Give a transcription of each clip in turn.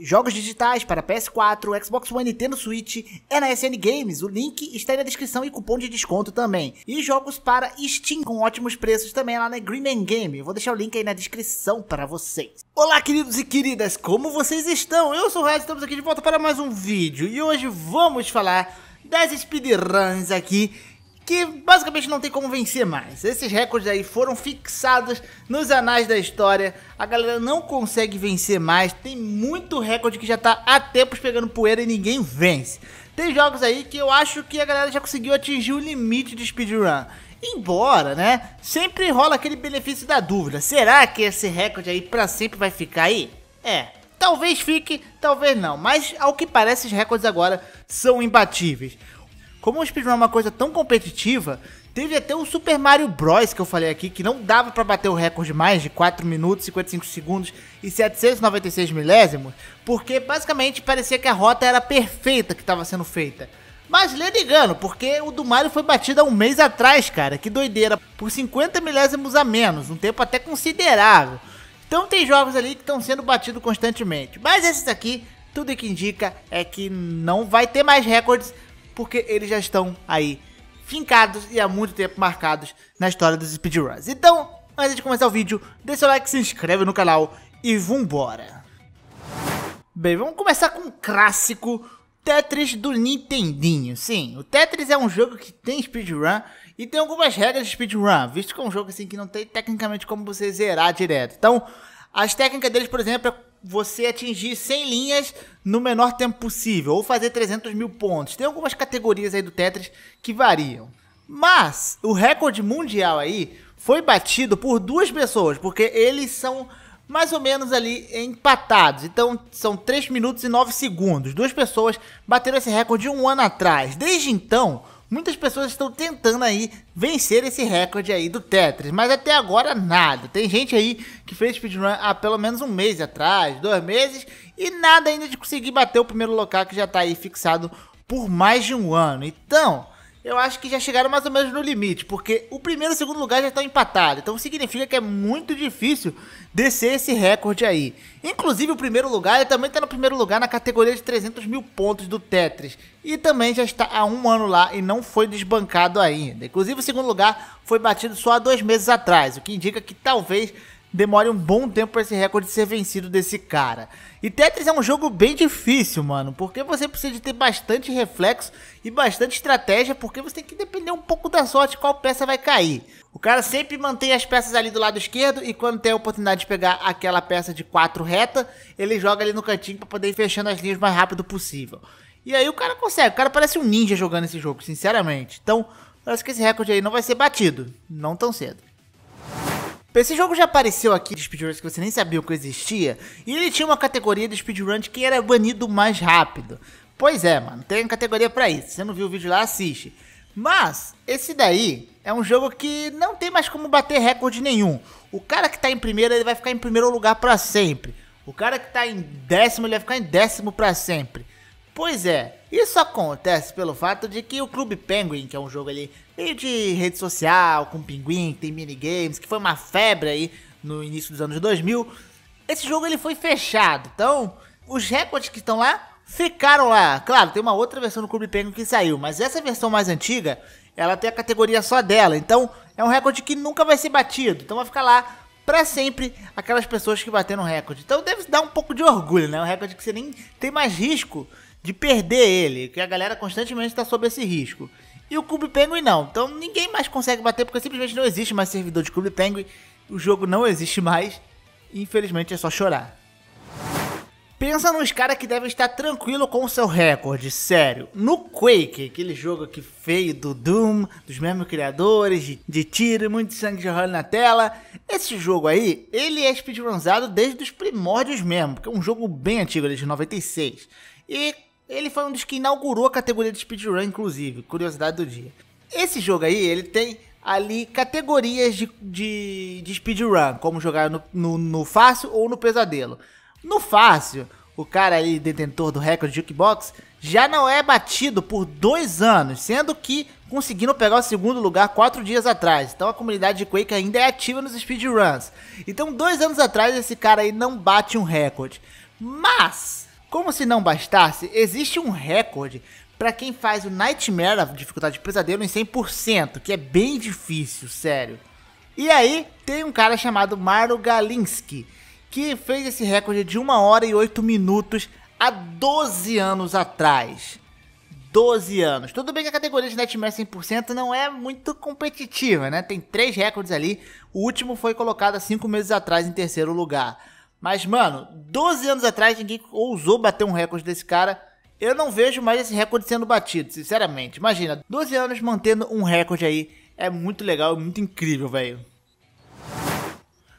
Jogos digitais para PS4, Xbox One, Nintendo Switch é na SN Games. O link está aí na descrição e cupom de desconto também. E jogos para Steam com ótimos preços também lá na Green Game. vou deixar o link aí na descrição para vocês. Olá, queridos e queridas, como vocês estão? Eu sou o Red, estamos aqui de volta para mais um vídeo. E hoje vamos falar das speedruns aqui que basicamente não tem como vencer mais. Esses recordes aí foram fixados nos anais da história. A galera não consegue vencer mais. Tem muito recorde que já tá há tempos pegando poeira e ninguém vence. Tem jogos aí que eu acho que a galera já conseguiu atingir o limite de speedrun. Embora, né? Sempre rola aquele benefício da dúvida. Será que esse recorde aí para sempre vai ficar aí? É, Talvez fique, talvez não, mas ao que parece, os recordes agora são imbatíveis. Como o speedrun é uma coisa tão competitiva, teve até o Super Mario Bros que eu falei aqui, que não dava para bater o recorde mais de 4 minutos, 55 segundos e 796 milésimos, porque basicamente parecia que a rota era perfeita que estava sendo feita. Mas lê engano, porque o do Mario foi batido há um mês atrás, cara. Que doideira. Por 50 milésimos a menos, um tempo até considerável. Então tem jogos ali que estão sendo batidos constantemente. Mas esses aqui, tudo que indica é que não vai ter mais recordes, porque eles já estão aí fincados e há muito tempo marcados na história dos speedruns. Então, antes de começar o vídeo, deixa o like, se inscreve no canal e vambora! Bem, vamos começar com um clássico Tetris do Nintendinho. Sim, o Tetris é um jogo que tem speedrun e tem algumas regras de speedrun, visto que é um jogo assim que não tem tecnicamente como você zerar direto. Então, as técnicas deles, por exemplo, é você atingir 100 linhas no menor tempo possível, ou fazer 300 mil pontos. Tem algumas categorias aí do Tetris que variam. Mas o recorde mundial aí foi batido por duas pessoas, porque eles são mais ou menos ali empatados. Então são 3 minutos e 9 segundos. Duas pessoas bateram esse recorde um ano atrás. Desde então, Muitas pessoas estão tentando aí vencer esse recorde aí do Tetris, mas até agora nada. Tem gente aí que fez speedrun há pelo menos um mês atrás, dois meses, e nada ainda de conseguir bater o primeiro local que já está aí fixado por mais de um ano. Então, eu acho que já chegaram mais ou menos no limite, porque o primeiro e o segundo lugar já estão empatados. Então significa que é muito difícil descer esse recorde aí. Inclusive o primeiro lugar, ele também está no primeiro lugar na categoria de 300 mil pontos do Tetris. E também já está há um ano lá e não foi desbancado ainda. Inclusive o segundo lugar foi batido só há dois meses atrás, o que indica que talvez demore um bom tempo para esse recorde ser vencido desse cara. E Tetris é um jogo bem difícil, mano, porque você precisa de ter bastante reflexo e bastante estratégia, porque você tem que depender um pouco da sorte qual peça vai cair. O cara sempre mantém as peças ali do lado esquerdo e quando tem a oportunidade de pegar aquela peça de quatro reta, ele joga ali no cantinho para poder ir fechando as linhas o mais rápido possível. E aí o cara consegue, o cara parece um ninja jogando esse jogo, sinceramente. Então, acho que esse recorde aí não vai ser batido, não tão cedo. Tipo, esse jogo já apareceu aqui de speedruns que você nem sabia que existia, e ele tinha uma categoria de speedrun de quem era banido mais rápido. Pois é, mano, tem categoria para isso. Se você não viu o vídeo lá, assiste. Mas esse daí é um jogo que não tem mais como bater recorde nenhum. O cara que tá em primeiro, ele vai ficar em primeiro lugar para sempre. O cara que tá em décimo, ele vai ficar em décimo para sempre. Pois é, isso acontece pelo fato de que o Clube Penguin, que é um jogo ali meio de rede social, com pinguim, que tem minigames, que foi uma febre aí no início dos anos 2000, esse jogo ele foi fechado. Então, os recordes que estão lá ficaram lá. Claro, tem uma outra versão do Clube Penguin que saiu, mas essa versão mais antiga, ela tem a categoria só dela. Então, é um recorde que nunca vai ser batido. Então, vai ficar lá para sempre aquelas pessoas que bateram recorde. Então, deve dar um pouco de orgulho, né? Um recorde que você nem tem mais risco de perder ele, que a galera constantemente está sob esse risco. E o Clube Penguin não. Então ninguém mais consegue bater porque simplesmente não existe mais servidor de Clube Penguin. O jogo não existe mais. E, infelizmente é só chorar. Pensa nos caras que devem estar tranquilo com o seu recorde, sério. No Quake, aquele jogo que feio do Doom, dos mesmos criadores, de, de tiro, muito sangue jorrando na tela. Esse jogo aí, ele é speedrunzado desde os primórdios mesmo, porque é um jogo bem antigo, ele é de 96. E ele foi um dos que inaugurou a categoria de speedrun, inclusive. Curiosidade do dia. Esse jogo aí, ele tem ali categorias de, de, de speedrun, como jogar no, no, no, fácil ou no pesadelo. No fácil, o cara aí, detentor do recorde de jukebox, já não é batido por dois anos, sendo que conseguiram pegar o segundo lugar quatro dias atrás. Então a comunidade de Quake ainda é ativa nos speedruns. Então, dois anos atrás, esse cara aí não bate um recorde. Mas, como se não bastasse, existe um recorde para quem faz o Nightmare, a dificuldade de pesadelo, em 100%, que é bem difícil, sério. E aí, tem um cara chamado Maro Galinsky, que fez esse recorde de 1 hora e 8 minutos há 12 anos atrás. 12 anos. Tudo bem que a categoria de Nightmare 100% não é muito competitiva, né? Tem três recordes ali. O último foi colocado há 5 meses atrás em terceiro lugar. Mas, mano, 12 anos atrás ninguém ousou bater um recorde desse cara. Eu não vejo mais esse recorde sendo batido, sinceramente. Imagina, 12 anos mantendo um recorde aí. É muito legal, muito incrível, velho.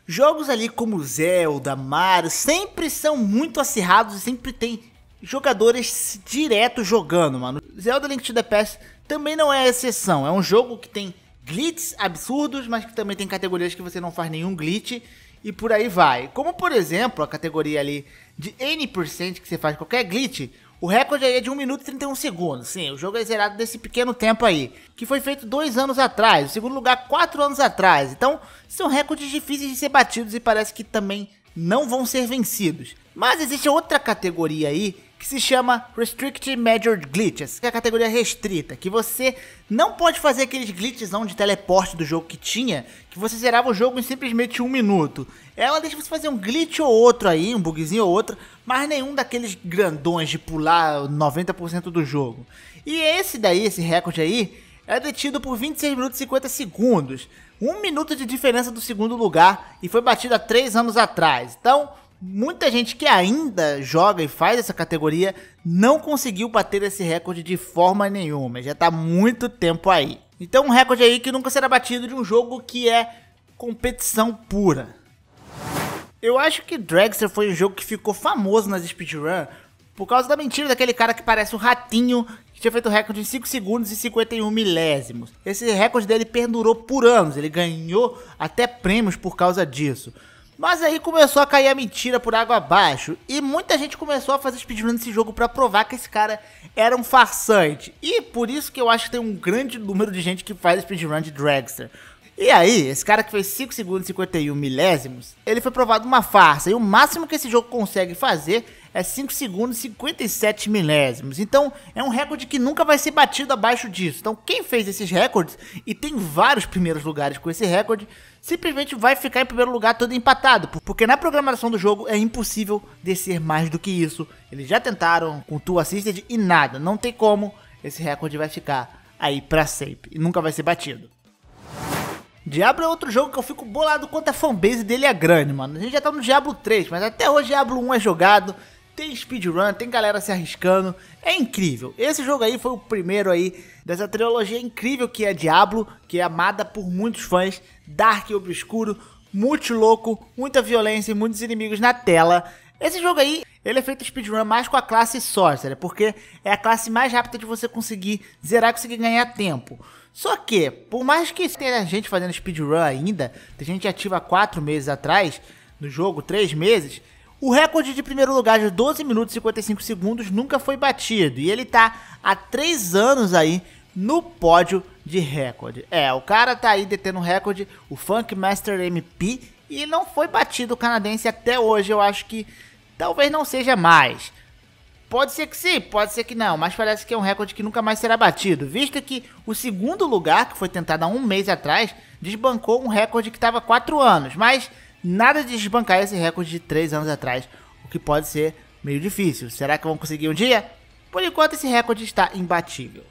Jogos ali como Zelda, Mario, sempre são muito acirrados e sempre tem jogadores direto jogando, mano. Zelda Link to the Past também não é exceção. É um jogo que tem glitches absurdos, mas que também tem categorias que você não faz nenhum glitch e por aí vai. Como, por exemplo, a categoria ali de N% que você faz qualquer glitch, o recorde aí é de 1 minuto e 31 segundos. Sim, o jogo é zerado desse pequeno tempo aí. Que foi feito dois anos atrás. O segundo lugar, quatro anos atrás. Então, são recordes difíceis de ser batidos e parece que também não vão ser vencidos. Mas existe outra categoria aí que se chama Restricted Major Glitches, que é a categoria restrita, que você não pode fazer aqueles glitches de teleporte do jogo que tinha, que você zerava o jogo em simplesmente um minuto. Ela deixa você fazer um glitch ou outro aí, um bugzinho ou outro, mas nenhum daqueles grandões de pular 90% do jogo. E esse daí, esse recorde aí, é detido por 26 minutos e 50 segundos. Um minuto de diferença do segundo lugar e foi batido há 3 anos atrás. Então, Muita gente que ainda joga e faz essa categoria não conseguiu bater esse recorde de forma nenhuma, já está há muito tempo aí. Então um recorde aí que nunca será batido de um jogo que é competição pura. Eu acho que Dragster foi um jogo que ficou famoso nas speedrun por causa da mentira daquele cara que parece o um ratinho que tinha feito o recorde em 5 segundos e 51 milésimos. Esse recorde dele perdurou por anos, ele ganhou até prêmios por causa disso. Mas aí começou a cair a mentira por água abaixo e muita gente começou a fazer speedrun nesse jogo para provar que esse cara era um farsante. E por isso que eu acho que tem um grande número de gente que faz speedrun de Dragster. E aí, esse cara que fez 5 segundos e 51 milésimos, ele foi provado uma farsa. E o máximo que esse jogo consegue fazer é 5 segundos e 57 milésimos. Então, é um recorde que nunca vai ser batido abaixo disso. Então, quem fez esses recordes, e tem vários primeiros lugares com esse recorde, simplesmente vai ficar em primeiro lugar todo empatado, porque na programação do jogo é impossível descer mais do que isso. Eles já tentaram com o Tool Assisted e nada, não tem como, esse recorde vai ficar aí para sempre e nunca vai ser batido. Diablo é outro jogo que eu fico bolado quanto a fanbase dele é grande, mano. A gente já tá no Diablo 3, mas até hoje Diablo 1 é jogado, tem speedrun, tem galera se arriscando. É incrível. Esse jogo aí foi o primeiro aí dessa trilogia incrível que é Diablo, que é amada por muitos fãs, Dark e Obscuro, muito louco, muita violência e muitos inimigos na tela. Esse jogo aí, ele é feito speedrun mais com a classe Sorcerer, porque é a classe mais rápida de você conseguir zerar e conseguir ganhar tempo. Só que, por mais que tenha gente fazendo speedrun ainda, tem gente ativa 4 meses atrás, no jogo, 3 meses, o recorde de primeiro lugar de 12 minutos e 55 segundos nunca foi batido e ele tá há 3 anos aí no pódio de recorde. É, o cara tá aí detendo o recorde, o Funk Master MP, e não foi batido o canadense até hoje. Eu acho que talvez não seja mais. Pode ser que sim, pode ser que não, mas parece que é um recorde que nunca mais será batido, visto que o segundo lugar, que foi tentado há um mês atrás, desbancou um recorde que estava há 4 anos, mas Nada de desbancar esse recorde de 3 anos atrás, o que pode ser meio difícil. Será que vão conseguir um dia? Por enquanto, esse recorde está imbatível.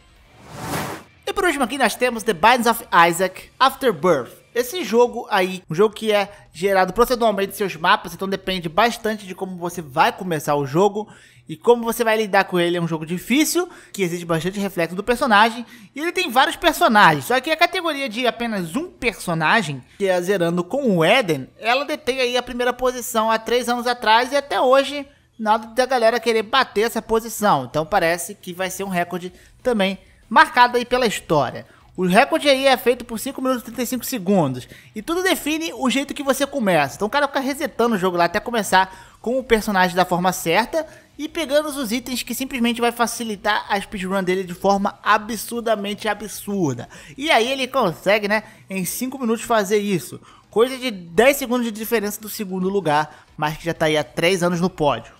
E por último aqui nós temos The Binds of Isaac Afterbirth, esse jogo aí, um jogo que é gerado proceduralmente seus mapas, então depende bastante de como você vai começar o jogo e como você vai lidar com ele. É um jogo difícil, que exige bastante reflexo do personagem, e ele tem vários personagens. Só que a categoria de apenas um personagem, que é zerando com o Eden, ela detém aí a primeira posição há três anos atrás e até hoje nada da galera querer bater essa posição. Então parece que vai ser um recorde também marcado aí pela história. O recorde aí é feito por 5 minutos e 35 segundos. E tudo define o jeito que você começa. Então o cara fica resetando o jogo lá até começar com o personagem da forma certa e pegando os itens que simplesmente vai facilitar a speedrun dele de forma absurdamente absurda. E aí ele consegue, né, em 5 minutos fazer isso. Coisa de 10 segundos de diferença do segundo lugar, mas que já está aí há 3 anos no pódio.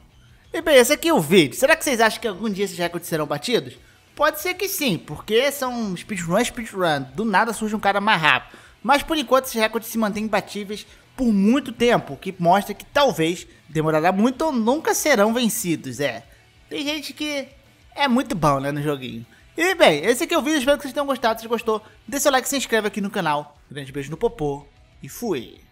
E bem, esse aqui é o vídeo. Será que vocês acham que algum dia esses recordes serão batidos? Pode ser que sim, porque são speedrun, speedrun. Do nada surge um cara mais rápido. Mas por enquanto esses recordes se mantêm imbatíveis por muito tempo, o que mostra que talvez demorará muito ou nunca serão vencidos, é. Tem gente que é muito bom, né, no joguinho. E bem, esse aqui é o vídeo, espero que vocês tenham gostado. Se gostou, deixa seu like, se inscreve aqui no canal. grande beijo no popô e fui!